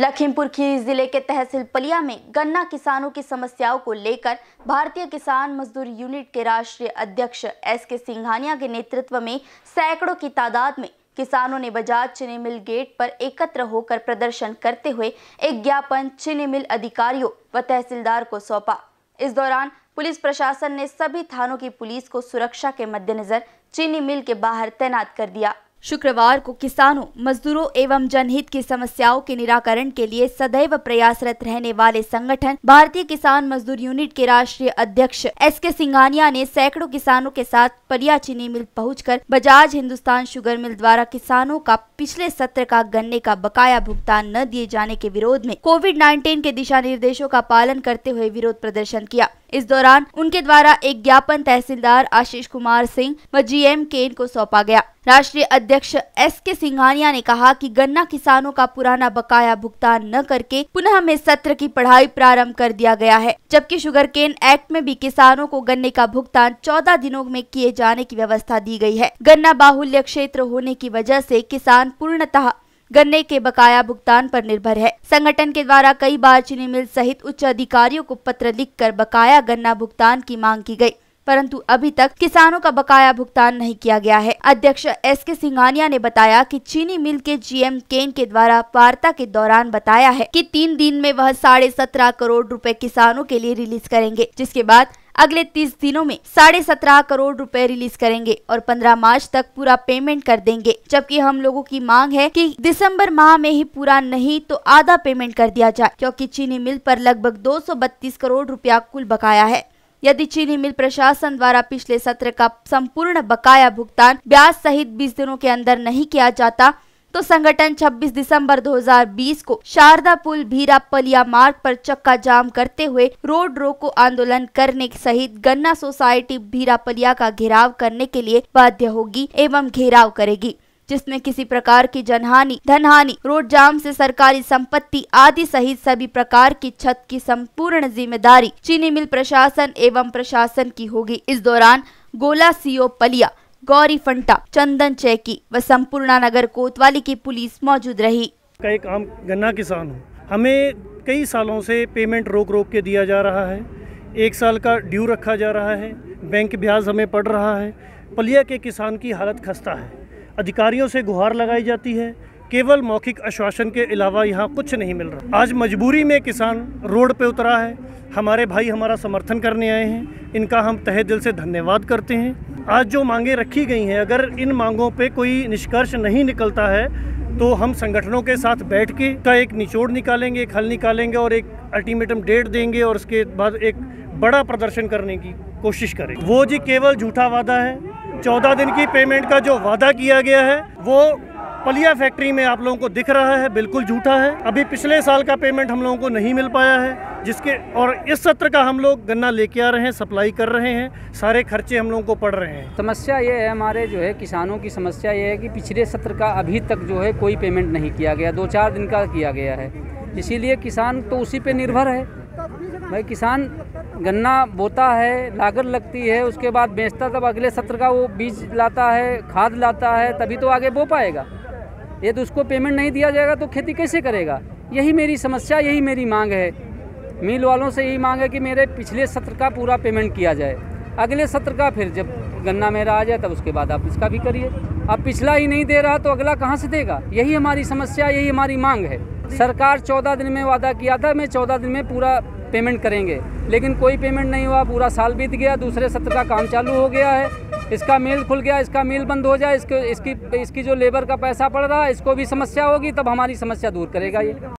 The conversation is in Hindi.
लखीमपुर खीरी जिले के तहसील पलिया में गन्ना किसानों की समस्याओं को लेकर भारतीय किसान मजदूर यूनिट के राष्ट्रीय अध्यक्ष एस के सिंघानिया के नेतृत्व में सैकड़ों की तादाद में किसानों ने बजाज चीनी मिल गेट पर एकत्र होकर प्रदर्शन करते हुए एक ज्ञापन चीनी मिल अधिकारियों व तहसीलदार को सौंपा इस दौरान पुलिस प्रशासन ने सभी थानों की पुलिस को सुरक्षा के मद्देनजर चीनी मिल के बाहर तैनात कर दिया शुक्रवार को किसानों मजदूरों एवं जनहित की समस्याओं के निराकरण के लिए सदैव प्रयासरत रहने वाले संगठन भारतीय किसान मजदूर यूनिट के राष्ट्रीय अध्यक्ष एस के सिंघानिया ने सैकड़ों किसानों के साथ पलिया चीनी मिल पहुंचकर बजाज हिंदुस्तान शुगर मिल द्वारा किसानों का पिछले सत्र का गन्ने का बकाया भुगतान न दिए जाने के विरोध में कोविड नाइन्टीन के दिशा निर्देशों का पालन करते हुए विरोध प्रदर्शन किया इस दौरान उनके द्वारा एक ज्ञापन तहसीलदार आशीष कुमार सिंह व जी केन को सौंपा गया राष्ट्रीय अध्यक्ष एस के सिंघानिया ने कहा कि गन्ना किसानों का पुराना बकाया भुगतान न करके पुनः में सत्र की पढ़ाई प्रारंभ कर दिया गया है जबकि शुगर केन एक्ट में भी किसानों को गन्ने का भुगतान 14 दिनों में किए जाने की व्यवस्था दी गई है गन्ना बाहुल्य क्षेत्र होने की वजह से किसान पूर्णतः गन्ने के बकाया भुगतान पर निर्भर है संगठन के द्वारा कई बार चीनी मिल सहित उच्च अधिकारियों को पत्र लिखकर बकाया गन्ना भुगतान की मांग की गई परंतु अभी तक किसानों का बकाया भुगतान नहीं किया गया है अध्यक्ष एस के सिंघानिया ने बताया कि चीनी मिल के जीएम केन के द्वारा वार्ता के दौरान बताया है कि तीन दिन में वह साढ़े सत्रह करोड़ रुपए किसानों के लिए रिलीज करेंगे जिसके बाद अगले तीस दिनों में साढ़े सत्रह करोड़ रूपए रिलीज करेंगे और पंद्रह मार्च तक पूरा पेमेंट कर देंगे जबकि हम लोगों की मांग है कि दिसंबर माह में ही पूरा नहीं तो आधा पेमेंट कर दिया जाए क्योंकि चीनी मिल पर लगभग 232 करोड़ रुपया कुल बकाया है यदि चीनी मिल प्रशासन द्वारा पिछले सत्र का संपूर्ण बकाया भुगतान ब्याज सहित 20 दिनों के अंदर नहीं किया जाता तो संगठन 26 दिसंबर 2020 को शारदा पुल भीरा पलिया मार्ग पर चक्का जाम करते हुए रोड रोको आंदोलन करने सहित गन्ना सोसाइटी भीरा पलिया का घेराव करने के लिए बाध्य होगी एवं घेराव करेगी जिसमें किसी प्रकार की जनहानि धनहानि रोड जाम से सरकारी संपत्ति आदि सहित सभी प्रकार की छत की संपूर्ण जिम्मेदारी चीनी मिल प्रशासन एवं प्रशासन की होगी इस दौरान गोला सीओ पलिया गौरी फंटा चंदन चैकी व संपूर्णा नगर कोतवाली की पुलिस मौजूद रही का एक आम गन्ना किसान हूँ हमें कई सालों से पेमेंट रोक रोक के दिया जा रहा है एक साल का ड्यू रखा जा रहा है बैंक ब्याज हमें पड़ रहा है पलिया के किसान की हालत खस्ता है अधिकारियों से गुहार लगाई जाती है केवल मौखिक आश्वासन के अलावा यहाँ कुछ नहीं मिल रहा आज मजबूरी में किसान रोड पे उतरा है हमारे भाई हमारा समर्थन करने आए हैं इनका हम तहे दिल से धन्यवाद करते हैं आज जो मांगें रखी गई हैं अगर इन मांगों पे कोई निष्कर्ष नहीं निकलता है तो हम संगठनों के साथ बैठ के का एक निचोड़ निकालेंगे एक हल निकालेंगे और एक अल्टीमेटम डेट देंगे और उसके बाद एक बड़ा प्रदर्शन करने की कोशिश करें वो जी केवल झूठा वादा है चौदह दिन की पेमेंट का जो वादा किया गया है वो पलिया फैक्ट्री में आप लोगों को दिख रहा है बिल्कुल झूठा है अभी पिछले साल का पेमेंट हम लोगों को नहीं मिल पाया है जिसके और इस सत्र का हम लोग गन्ना लेके आ रहे हैं सप्लाई कर रहे हैं सारे खर्चे हम लोगों को पड़ रहे हैं समस्या ये है हमारे जो है किसानों की समस्या ये है कि पिछले सत्र का अभी तक जो है कोई पेमेंट नहीं किया गया दो चार दिन का किया गया है इसीलिए किसान तो उसी पर निर्भर है भाई किसान गन्ना बोता है लागत लगती है उसके बाद बेचता तब अगले सत्र का वो बीज लाता है खाद लाता है तभी तो आगे बो पाएगा यदि उसको पेमेंट नहीं दिया जाएगा तो खेती कैसे करेगा यही मेरी समस्या यही मेरी मांग है मिल वालों से यही मांग है कि मेरे पिछले सत्र का पूरा पेमेंट किया जाए अगले सत्र का फिर जब गन्ना मेरा आ जाए तब उसके बाद आप इसका भी करिए अब पिछला ही नहीं दे रहा तो अगला कहाँ से देगा यही हमारी समस्या यही हमारी मांग है सरकार चौदह दिन में वादा किया था मैं चौदह दिन में पूरा पेमेंट करेंगे लेकिन कोई पेमेंट नहीं हुआ पूरा साल बीत गया दूसरे सत्र का काम चालू हो गया है इसका मेल खुल गया इसका मेल बंद हो जाए इसके इसकी इसकी जो लेबर का पैसा पड़ रहा है इसको भी समस्या होगी तब हमारी समस्या दूर करेगा ये